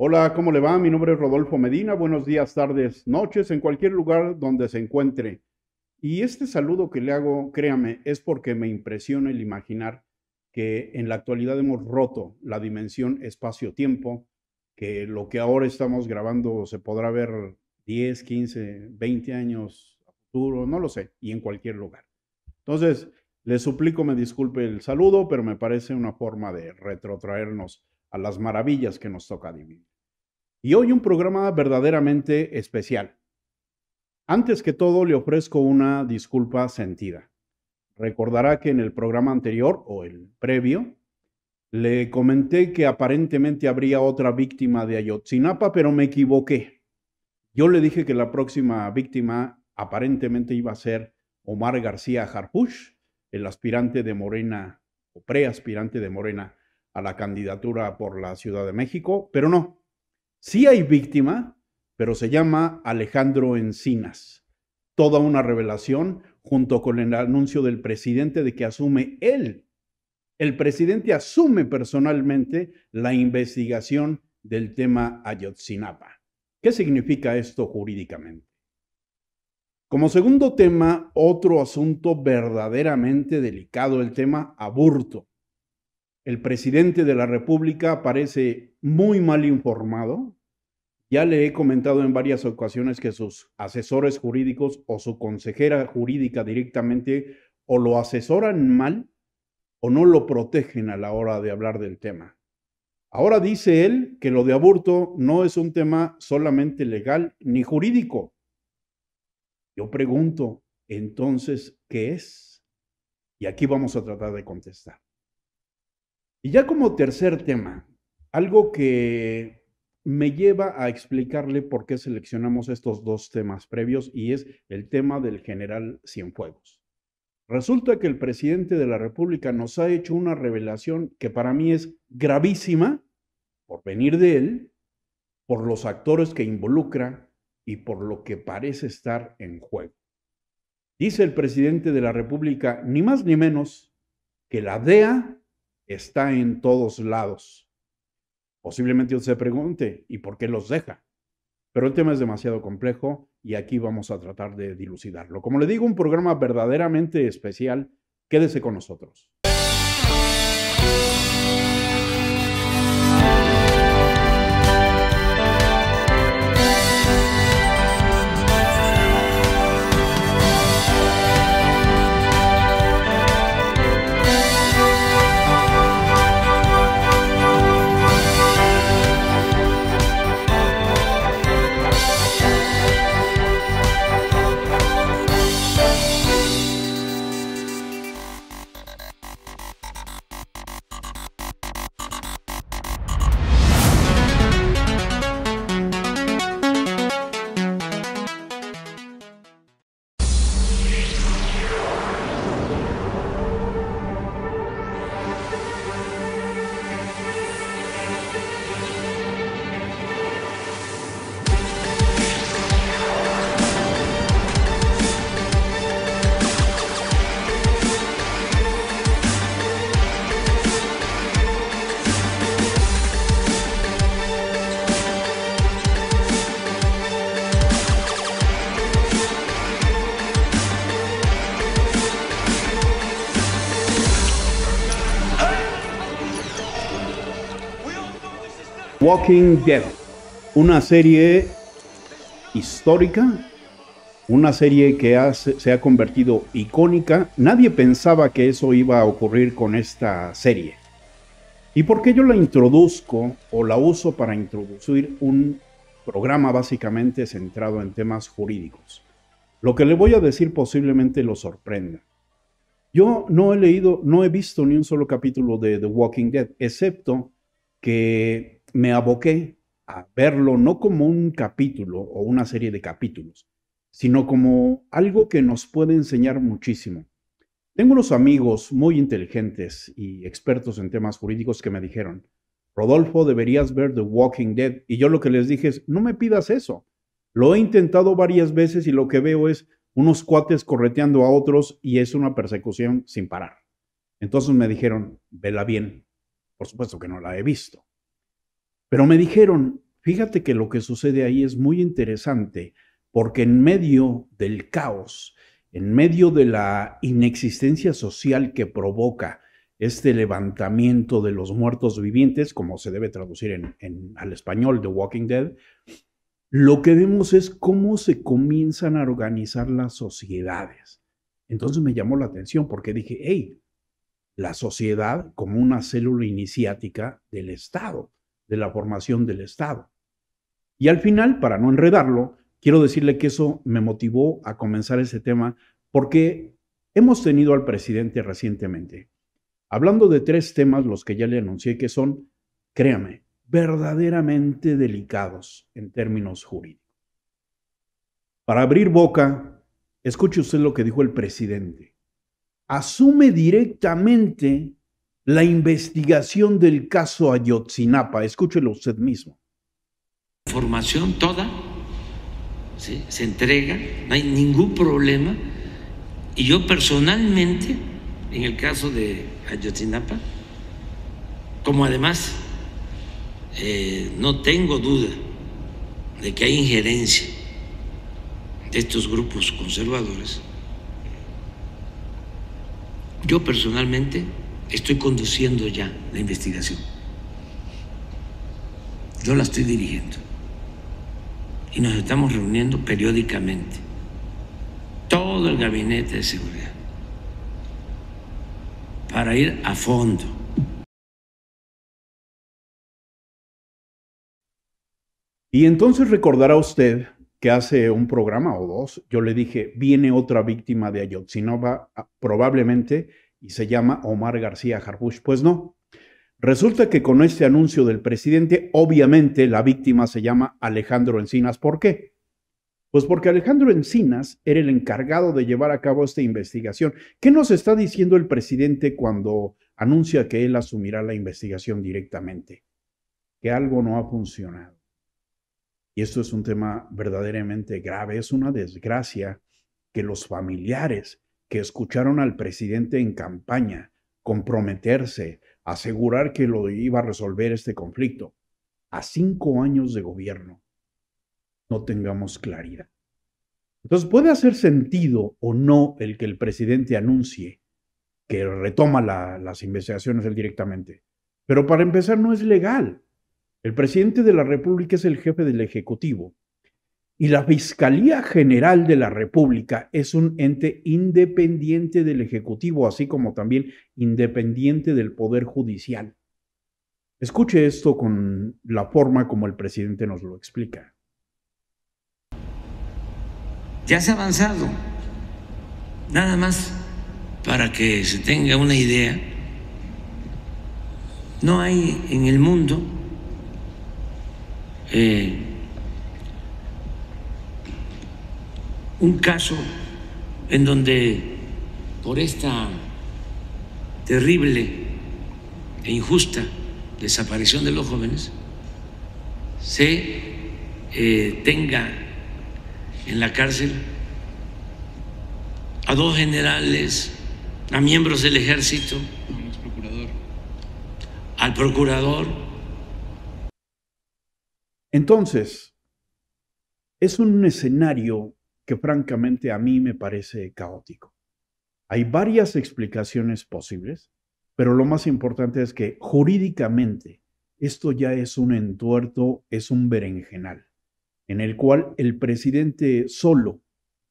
Hola, ¿cómo le va? Mi nombre es Rodolfo Medina. Buenos días, tardes, noches, en cualquier lugar donde se encuentre. Y este saludo que le hago, créame, es porque me impresiona el imaginar que en la actualidad hemos roto la dimensión espacio-tiempo, que lo que ahora estamos grabando se podrá ver 10, 15, 20 años futuro, no lo sé, y en cualquier lugar. Entonces, le suplico me disculpe el saludo, pero me parece una forma de retrotraernos a las maravillas que nos toca vivir y hoy un programa verdaderamente especial. Antes que todo, le ofrezco una disculpa sentida. Recordará que en el programa anterior o el previo, le comenté que aparentemente habría otra víctima de Ayotzinapa, pero me equivoqué. Yo le dije que la próxima víctima aparentemente iba a ser Omar García Harpuch, el aspirante de Morena o preaspirante de Morena a la candidatura por la Ciudad de México, pero no, Sí hay víctima, pero se llama Alejandro Encinas. Toda una revelación junto con el anuncio del presidente de que asume él. El presidente asume personalmente la investigación del tema Ayotzinapa. ¿Qué significa esto jurídicamente? Como segundo tema, otro asunto verdaderamente delicado, el tema aborto el presidente de la República parece muy mal informado. Ya le he comentado en varias ocasiones que sus asesores jurídicos o su consejera jurídica directamente o lo asesoran mal o no lo protegen a la hora de hablar del tema. Ahora dice él que lo de aborto no es un tema solamente legal ni jurídico. Yo pregunto, entonces, ¿qué es? Y aquí vamos a tratar de contestar. Y ya como tercer tema, algo que me lleva a explicarle por qué seleccionamos estos dos temas previos y es el tema del general Cienfuegos. Resulta que el presidente de la República nos ha hecho una revelación que para mí es gravísima por venir de él, por los actores que involucra y por lo que parece estar en juego. Dice el presidente de la República, ni más ni menos, que la DEA está en todos lados. Posiblemente usted se pregunte, ¿y por qué los deja? Pero el tema es demasiado complejo y aquí vamos a tratar de dilucidarlo. Como le digo, un programa verdaderamente especial. Quédese con nosotros. Walking Dead, una serie histórica, una serie que se ha convertido icónica. Nadie pensaba que eso iba a ocurrir con esta serie. ¿Y por qué yo la introduzco o la uso para introducir un programa básicamente centrado en temas jurídicos? Lo que le voy a decir posiblemente lo sorprenda. Yo no he leído, no he visto ni un solo capítulo de The Walking Dead, excepto que me aboqué a verlo no como un capítulo o una serie de capítulos, sino como algo que nos puede enseñar muchísimo. Tengo unos amigos muy inteligentes y expertos en temas jurídicos que me dijeron, Rodolfo, deberías ver The Walking Dead. Y yo lo que les dije es, no me pidas eso. Lo he intentado varias veces y lo que veo es unos cuates correteando a otros y es una persecución sin parar. Entonces me dijeron, vela bien. Por supuesto que no la he visto. Pero me dijeron, fíjate que lo que sucede ahí es muy interesante, porque en medio del caos, en medio de la inexistencia social que provoca este levantamiento de los muertos vivientes, como se debe traducir en, al español de Walking Dead, lo que vemos es cómo se comienzan a organizar las sociedades. Entonces me llamó la atención porque dije, hey, la sociedad como una célula iniciática del Estado de la formación del Estado. Y al final, para no enredarlo, quiero decirle que eso me motivó a comenzar ese tema porque hemos tenido al presidente recientemente hablando de tres temas, los que ya le anuncié que son, créame, verdaderamente delicados en términos jurídicos. Para abrir boca, escuche usted lo que dijo el presidente. Asume directamente la investigación del caso Ayotzinapa. Escúchelo usted mismo. Información toda se entrega, no hay ningún problema. Y yo personalmente, en el caso de Ayotzinapa, como además eh, no tengo duda de que hay injerencia de estos grupos conservadores, yo personalmente estoy conduciendo ya la investigación. Yo la estoy dirigiendo. Y nos estamos reuniendo periódicamente. Todo el gabinete de seguridad. Para ir a fondo. Y entonces recordará usted que hace un programa o dos, yo le dije, viene otra víctima de Ayotzinova, ah, probablemente y se llama Omar García Harbush. Pues no. Resulta que con este anuncio del presidente, obviamente la víctima se llama Alejandro Encinas. ¿Por qué? Pues porque Alejandro Encinas era el encargado de llevar a cabo esta investigación. ¿Qué nos está diciendo el presidente cuando anuncia que él asumirá la investigación directamente? Que algo no ha funcionado. Y esto es un tema verdaderamente grave, es una desgracia que los familiares que escucharon al presidente en campaña comprometerse, asegurar que lo iba a resolver este conflicto, a cinco años de gobierno, no tengamos claridad. Entonces puede hacer sentido o no el que el presidente anuncie que retoma las investigaciones él directamente, pero para empezar no es legal. El presidente de la República es el jefe del Ejecutivo y la Fiscalía General de la República es un ente independiente del Ejecutivo, así como también independiente del Poder Judicial. Escuche esto con la forma como el presidente nos lo explica. Ya se ha avanzado. Nada más para que se tenga una idea, no hay en el mundo eh, un caso en donde por esta terrible e injusta desaparición de los jóvenes se eh, tenga en la cárcel a dos generales, a miembros del ejército, al procurador. Entonces, es un escenario que francamente a mí me parece caótico. Hay varias explicaciones posibles, pero lo más importante es que jurídicamente esto ya es un entuerto, es un berenjenal, en el cual el presidente solo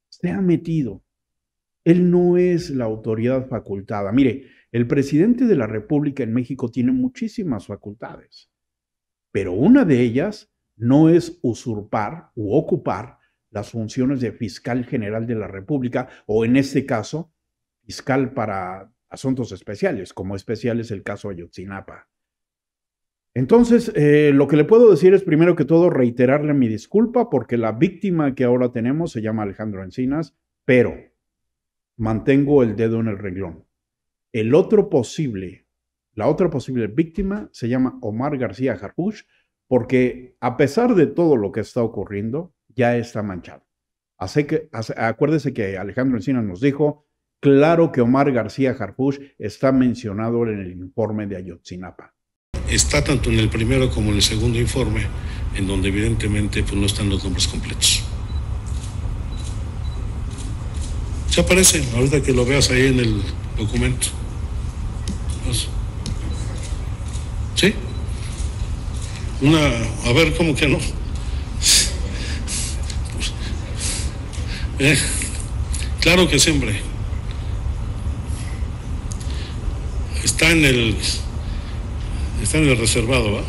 se ha metido. Él no es la autoridad facultada. Mire, el presidente de la República en México tiene muchísimas facultades, pero una de ellas no es usurpar u ocupar las funciones de fiscal general de la República o en este caso, fiscal para asuntos especiales, como especial es el caso Ayotzinapa. Entonces, eh, lo que le puedo decir es primero que todo reiterarle mi disculpa porque la víctima que ahora tenemos se llama Alejandro Encinas, pero mantengo el dedo en el renglón. El otro posible, la otra posible víctima se llama Omar García Jarpuch, porque a pesar de todo lo que está ocurriendo, ya está manchado. Así que, acuérdese que Alejandro Encina nos dijo, claro que Omar García Harfuch está mencionado en el informe de Ayotzinapa. Está tanto en el primero como en el segundo informe, en donde evidentemente pues, no están los nombres completos. Se aparece ahorita que lo veas ahí en el documento. Pues, ¿Sí? Una, a ver, ¿cómo que no? Eh, claro que siempre. Está en el, está en el reservado, ¿va?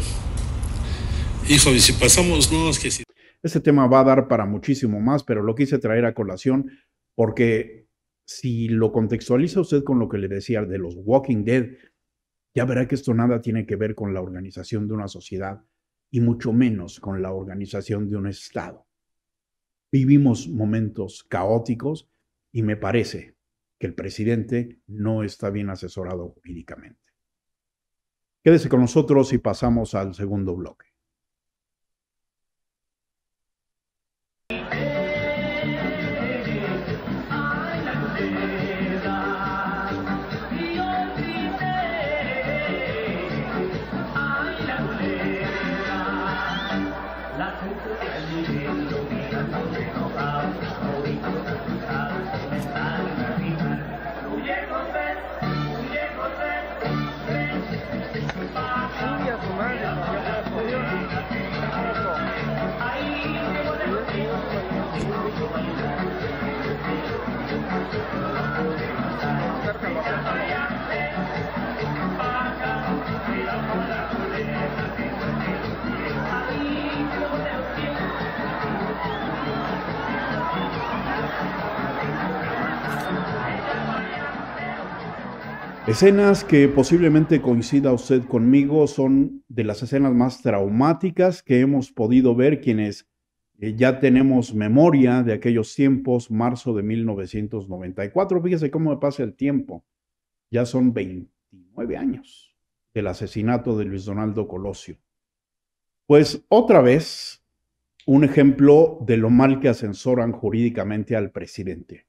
Hijo, y si pasamos, no, es que si... Este tema va a dar para muchísimo más, pero lo quise traer a colación porque si lo contextualiza usted con lo que le decía de los Walking Dead, ya verá que esto nada tiene que ver con la organización de una sociedad y mucho menos con la organización de un Estado. Vivimos momentos caóticos y me parece que el presidente no está bien asesorado jurídicamente. Quédese con nosotros y pasamos al segundo bloque. escenas que posiblemente coincida usted conmigo son de las escenas más traumáticas que hemos podido ver quienes eh, ya tenemos memoria de aquellos tiempos, marzo de 1994. Fíjese cómo me pasa el tiempo. Ya son 29 años del asesinato de Luis Donaldo Colosio. Pues otra vez, un ejemplo de lo mal que asesoran jurídicamente al presidente.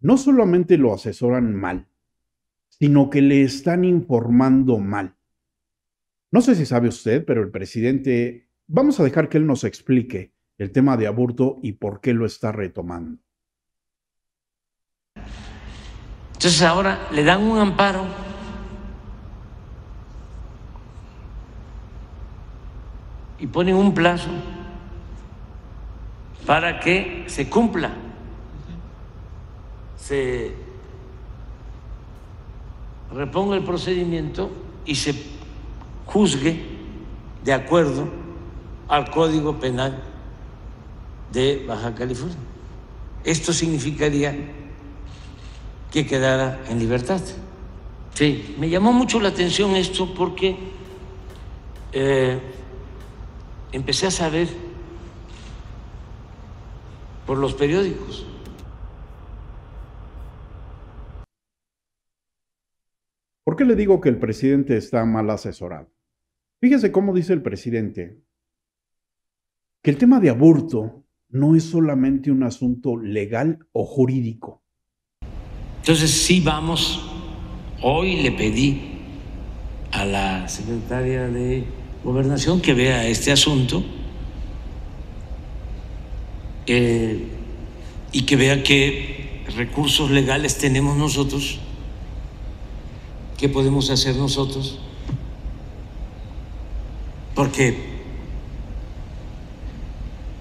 No solamente lo asesoran mal, sino que le están informando mal. No sé si sabe usted, pero el presidente, vamos a dejar que él nos explique el tema de aborto y por qué lo está retomando. Entonces ahora le dan un amparo y ponen un plazo para que se cumpla, se reponga el procedimiento y se juzgue de acuerdo al Código Penal de Baja California. Esto significaría que quedara en libertad. Sí, me llamó mucho la atención esto porque eh, empecé a saber por los periódicos. ¿Por qué le digo que el presidente está mal asesorado? Fíjese cómo dice el presidente que el tema de aborto no es solamente un asunto legal o jurídico. Entonces sí vamos, hoy le pedí a la secretaria de gobernación que vea este asunto eh, y que vea qué recursos legales tenemos nosotros ¿Qué podemos hacer nosotros? Porque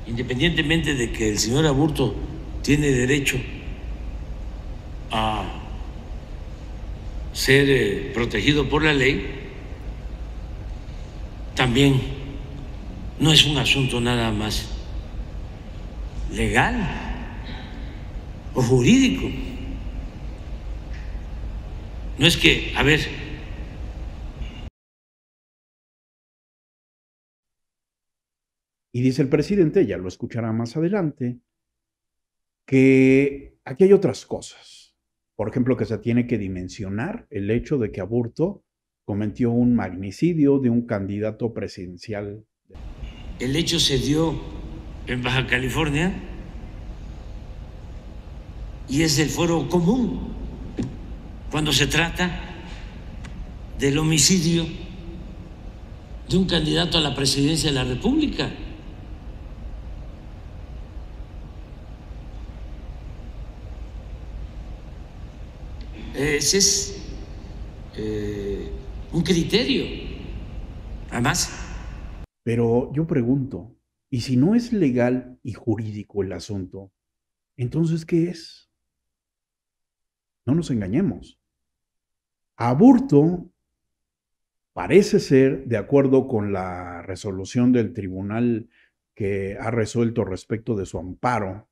independientemente de que el señor Aburto tiene derecho a ser eh, protegido por la ley, también no es un asunto nada más legal o jurídico. No es que, a ver, Y dice el presidente, ya lo escuchará más adelante, que aquí hay otras cosas. Por ejemplo, que se tiene que dimensionar el hecho de que Aburto cometió un magnicidio de un candidato presidencial. El hecho se dio en Baja California y es el foro común cuando se trata del homicidio de un candidato a la presidencia de la República. Ese es eh, un criterio. Además. Pero yo pregunto, ¿y si no es legal y jurídico el asunto, entonces qué es? No nos engañemos. Aburto parece ser, de acuerdo con la resolución del tribunal que ha resuelto respecto de su amparo,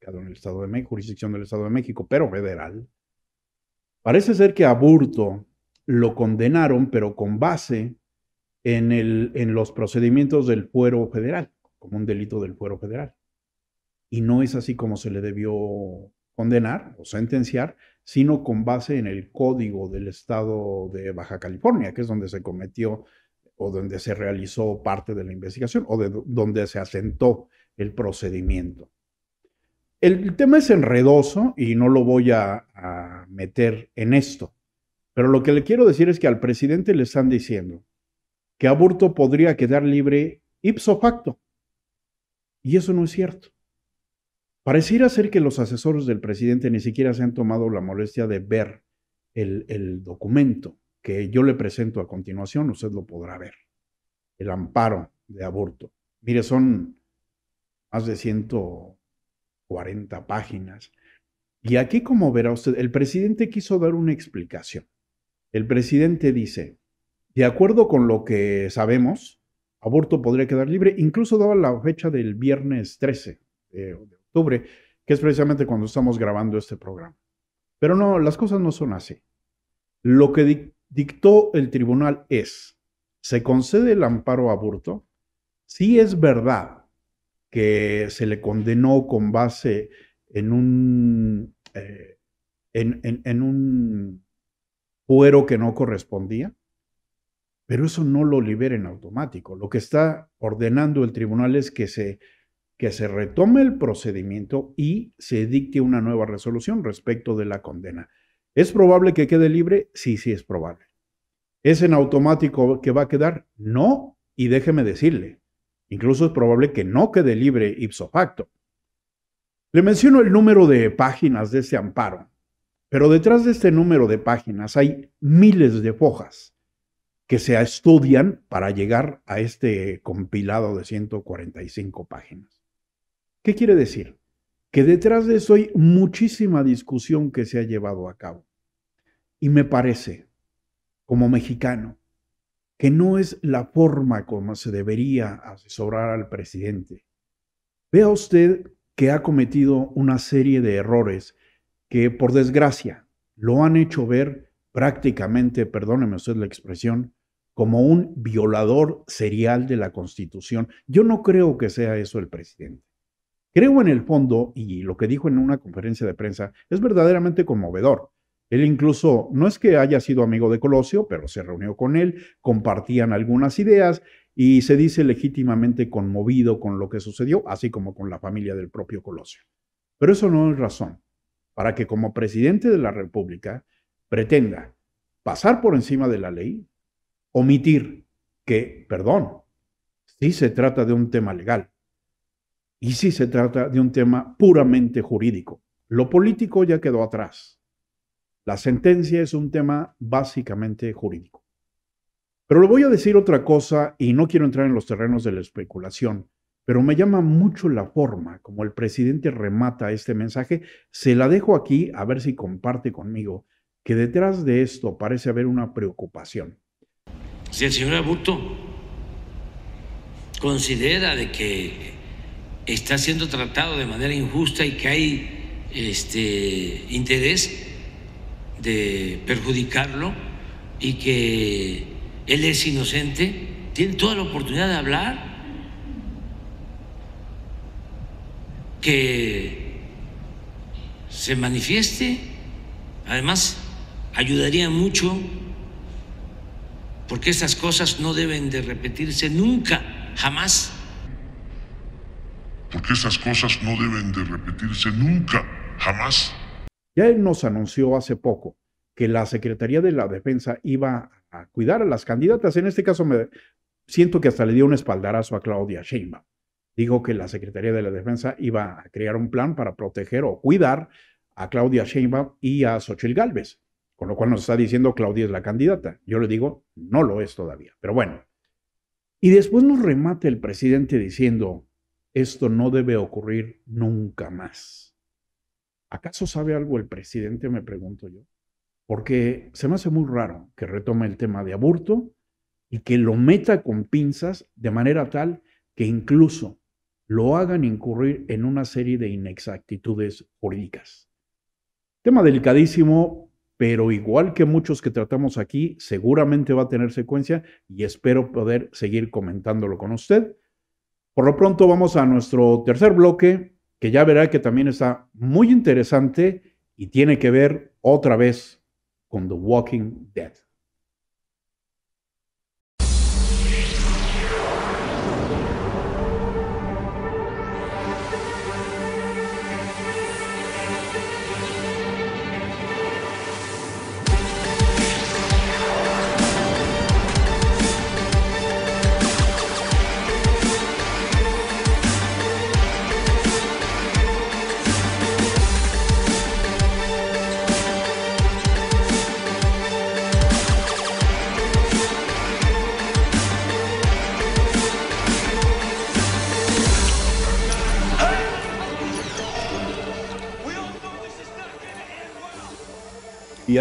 en el Estado de México, jurisdicción del Estado de México, pero federal, parece ser que Aburto lo condenaron, pero con base en, en los procedimientos del fuero federal, como un delito del fuero federal. Y no es así como se le debió condenar o sentenciar, sino con base en el código del estado de Baja California, que es donde se cometió o donde se realizó parte de la investigación o de donde se asentó el procedimiento. El, tema es enredoso y no lo voy a, a meter en esto, pero lo que le quiero decir es que al presidente le están diciendo que Aburto podría quedar libre ipso facto. Y eso no es cierto. Pareciera ser que los asesores del presidente ni siquiera se han tomado la molestia de ver el, documento que yo le presento a continuación, usted lo podrá ver. El amparo de aborto. Mire, son más de 140 páginas. Y aquí, como verá usted, el presidente quiso dar una explicación. El presidente dice, de acuerdo con lo que sabemos, aborto podría quedar libre. Incluso daba la fecha del viernes 13 de, que es precisamente cuando estamos grabando este programa. Pero no, las cosas no son así. Lo que dictó el tribunal es, se concede el amparo a Burto, si es verdad que se le condenó con base en un, eh, en, un fuero que no correspondía, pero eso no lo libera en automático. Lo que está ordenando el tribunal es que se que se retome el procedimiento y se dicte una nueva resolución respecto de la condena. ¿Es probable que quede libre? Sí, sí es probable. ¿Es en automático que va a quedar? No, y déjeme decirle, incluso es probable que no quede libre ipso facto. Le menciono el número de páginas de ese amparo, pero detrás de este número de páginas hay miles de fojas que se estudian para llegar a este compilado de 145 páginas. ¿Qué quiere decir? Que detrás de eso hay muchísima discusión que se ha llevado a cabo. Y me parece, como mexicano, que no es la forma como se debería asesorar al presidente. Vea usted que ha cometido una serie de errores que, por desgracia, lo han hecho ver prácticamente, perdóneme usted la expresión, como un violador serial de la Constitución. Yo no creo que sea eso el presidente. Creo en el fondo, y lo que dijo en una conferencia de prensa es verdaderamente conmovedor. Él incluso no es que haya sido amigo de Colosio, pero se reunió con él, compartían algunas ideas y se dice legítimamente conmovido con lo que sucedió, así como con la familia del propio Colosio. Pero eso no es razón para que como presidente de la República pretenda pasar por encima de la ley, omitir que, perdón, sí se trata de un tema legal, y sí se trata de un tema puramente jurídico. Lo político ya quedó atrás. La sentencia es un tema básicamente jurídico. Pero le voy a decir otra cosa y no quiero entrar en los terrenos de la especulación, pero me llama mucho la forma como el presidente remata este mensaje. Se la dejo aquí a ver si comparte conmigo que detrás de esto parece haber una preocupación. Si el señor Abuto considera de que está siendo tratado de manera injusta y que hay este, interés de perjudicarlo y que él es inocente, tiene toda la oportunidad de hablar, que se manifieste, además ayudaría mucho porque estas cosas no deben de repetirse nunca, jamás porque esas cosas no deben de repetirse nunca, jamás. Ya él nos anunció hace poco que la Secretaría de la Defensa iba a cuidar a las candidatas. En este caso me siento que hasta le dio un espaldarazo a Claudia Sheinbaum. Dijo que la Secretaría de la Defensa iba a crear un plan para proteger o cuidar a Claudia Sheinbaum y a Xochitl Gálvez. Con lo cual nos está diciendo Claudia es la candidata. Yo le digo, no lo es todavía. Pero bueno. Y después nos remata el presidente diciendo, esto no debe ocurrir nunca más. ¿Acaso sabe algo el presidente? Me pregunto yo. Porque se me hace muy raro que retome el tema de aborto y que lo meta con pinzas de manera tal que incluso lo hagan incurrir en una serie de inexactitudes jurídicas. Tema delicadísimo, pero igual que muchos que tratamos aquí, seguramente va a tener secuencia y espero poder seguir comentándolo con usted. Por lo pronto vamos a nuestro tercer bloque, que ya verá que también está muy interesante y tiene que ver otra vez con The Walking Dead.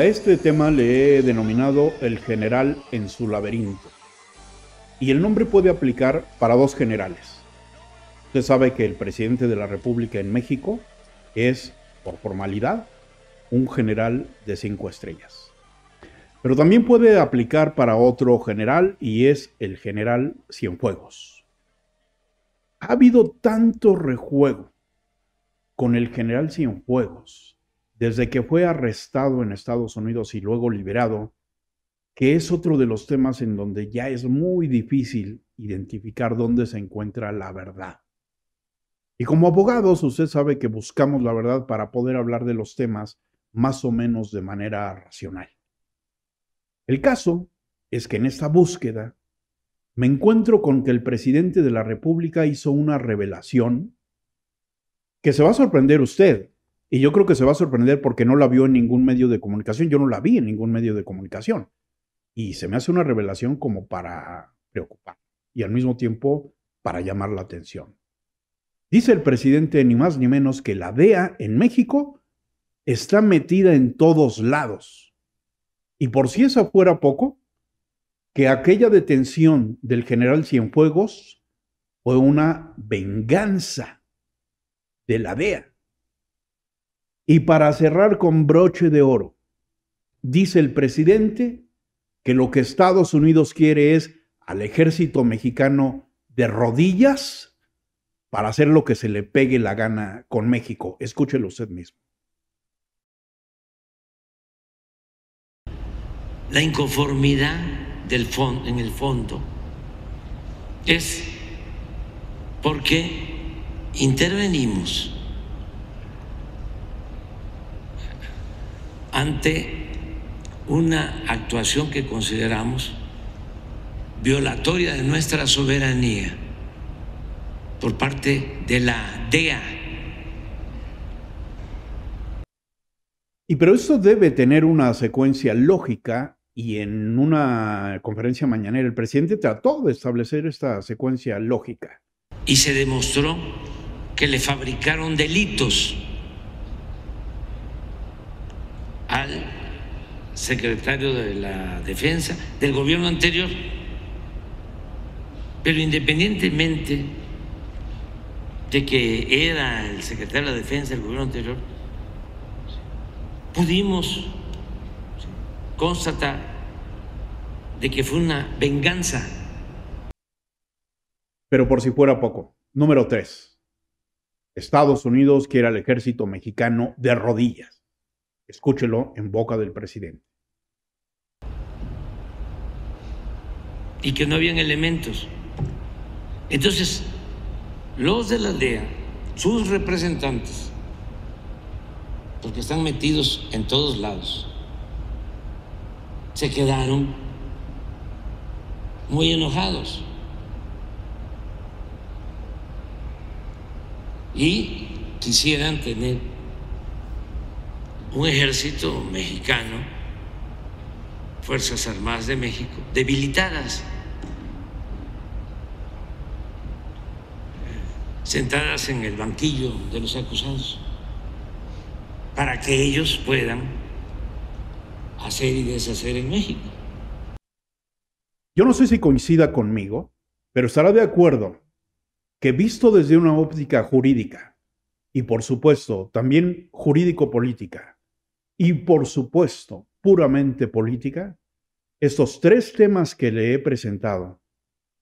este tema le he denominado el general en su laberinto. Y el nombre puede aplicar para dos generales. Usted sabe que el presidente de la República en México es, por formalidad, un general de cinco estrellas. Pero también puede aplicar para otro general y es el general Cienfuegos. Ha habido tanto rejuego con el general Cienfuegos desde que fue arrestado en Estados Unidos y luego liberado, que es otro de los temas en donde ya es muy difícil identificar dónde se encuentra la verdad. Y como abogados, usted sabe que buscamos la verdad para poder hablar de los temas más o menos de manera racional. El caso es que en esta búsqueda me encuentro con que el presidente de la República hizo una revelación que se va a sorprender usted, y yo creo que se va a sorprender porque no la vio en ningún medio de comunicación. Yo no la vi en ningún medio de comunicación. Y se me hace una revelación como para preocupar y al mismo tiempo para llamar la atención. Dice el presidente ni más ni menos que la DEA en México está metida en todos lados. Y por si eso fuera poco, que aquella detención del general Cienfuegos fue una venganza de la DEA y para cerrar con broche de oro, dice el presidente que lo que Estados Unidos quiere es al ejército mexicano de rodillas para hacer lo que se le pegue la gana con México. Escúchelo usted mismo. La inconformidad del en el fondo es porque intervenimos ante una actuación que consideramos violatoria de nuestra soberanía por parte de la DEA. Y pero eso debe tener una secuencia lógica y en una conferencia mañanera el presidente trató de establecer esta secuencia lógica. Y se demostró que le fabricaron delitos secretario de la Defensa del gobierno anterior. Pero independientemente de que era el secretario de la Defensa del gobierno anterior, pudimos constatar de que fue una venganza. Pero por si fuera poco, número tres, Estados Unidos quiere al ejército mexicano de rodillas. Escúchelo en boca del presidente. Y que no habían elementos. Entonces, los de la aldea, sus representantes, porque están metidos en todos lados, se quedaron muy enojados. Y quisieran tener un ejército mexicano, Fuerzas Armadas de México, debilitadas, sentadas en el banquillo de los acusados, para que ellos puedan hacer y deshacer en México. Yo no sé si coincida conmigo, pero estará de acuerdo que visto desde una óptica jurídica y por supuesto también jurídico-política, y por supuesto puramente política, estos tres temas que le he presentado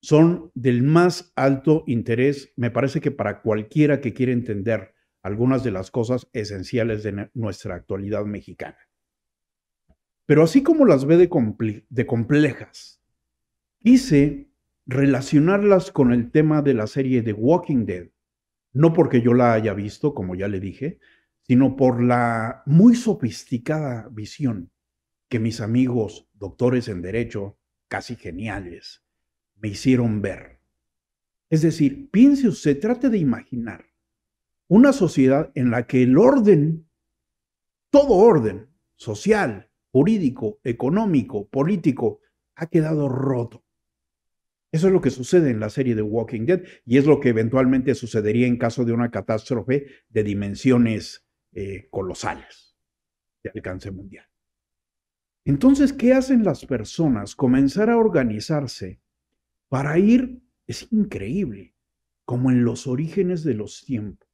son del más alto interés, me parece que para cualquiera que quiera entender algunas de las cosas esenciales de nuestra actualidad mexicana. Pero así como las ve de, complejas, quise relacionarlas con el tema de la serie de Walking Dead, no porque yo la haya visto, como ya le dije, sino por la muy sofisticada visión que mis amigos doctores en derecho, casi geniales, me hicieron ver. Es decir, piense usted, trate de imaginar una sociedad en la que el orden, todo orden, social, jurídico, económico, político, ha quedado roto. Eso es lo que sucede en la serie de Walking Dead y es lo que eventualmente sucedería en caso de una catástrofe de dimensiones eh, colosales de alcance mundial. Entonces, ¿qué hacen las personas? Comenzar a organizarse para ir, es increíble, como en los orígenes de los tiempos,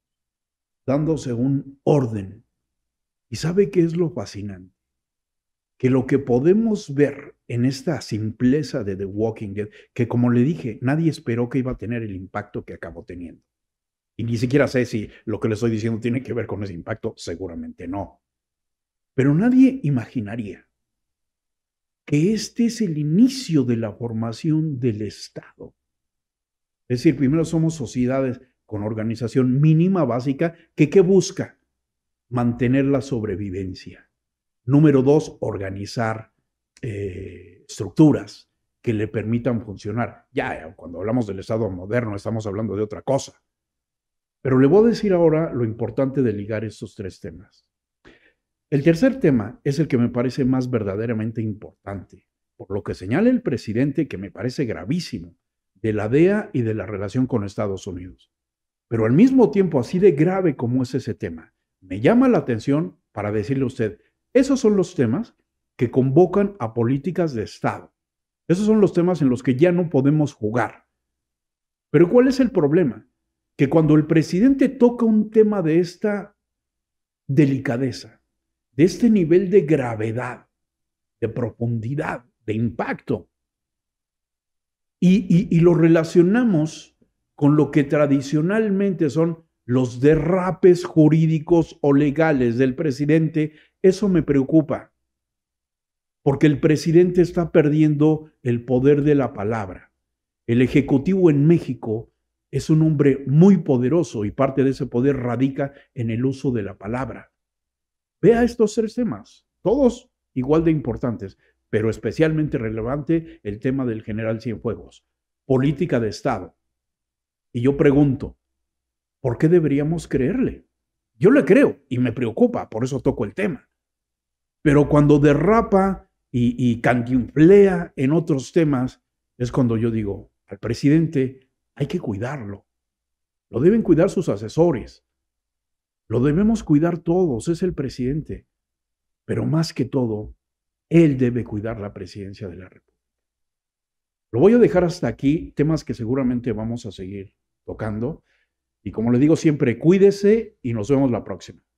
dándose un orden. ¿Y sabe qué es lo fascinante? Que lo que podemos ver en esta simpleza de The Walking Dead, que como le dije, nadie esperó que iba a tener el impacto que acabó teniendo. Y ni siquiera sé si lo que le estoy diciendo tiene que ver con ese impacto, seguramente no. Pero nadie imaginaría que este es el inicio de la formación del Estado. Es decir, primero somos sociedades con organización mínima básica que busca? Mantener la sobrevivencia. Número dos, organizar eh, estructuras que le permitan funcionar. Ya, cuando hablamos del Estado moderno estamos hablando de otra cosa. Pero le voy a decir ahora lo importante de ligar estos tres temas. El tercer tema es el que me parece más verdaderamente importante, por lo que señala el presidente que me parece gravísimo, de la DEA y de la relación con Estados Unidos. Pero al mismo tiempo, así de grave como es ese tema, me llama la atención para decirle a usted, esos son los temas que convocan a políticas de Estado. Esos son los temas en los que ya no podemos jugar. Pero ¿cuál es el problema? que cuando el presidente toca un tema de esta delicadeza, de este nivel de gravedad, de profundidad, de impacto, y, y lo relacionamos con lo que tradicionalmente son los derrapes jurídicos o legales del presidente, eso me preocupa, porque el presidente está perdiendo el poder de la palabra. El Ejecutivo en México es un hombre muy poderoso y parte de ese poder radica en el uso de la palabra. Vea estos tres temas, todos igual de importantes, pero especialmente relevante el tema del general Cienfuegos, política de Estado. Y yo pregunto, ¿por qué deberíamos creerle? Yo le creo y me preocupa, por eso toco el tema. Pero cuando derrapa y, y en otros temas, es cuando yo digo, al presidente hay que cuidarlo. Lo deben cuidar sus asesores. Lo debemos cuidar todos, es el presidente. Pero más que todo, él debe cuidar la presidencia de la República. Lo voy a dejar hasta aquí, temas que seguramente vamos a seguir tocando. Y como le digo siempre, cuídese y nos vemos la próxima.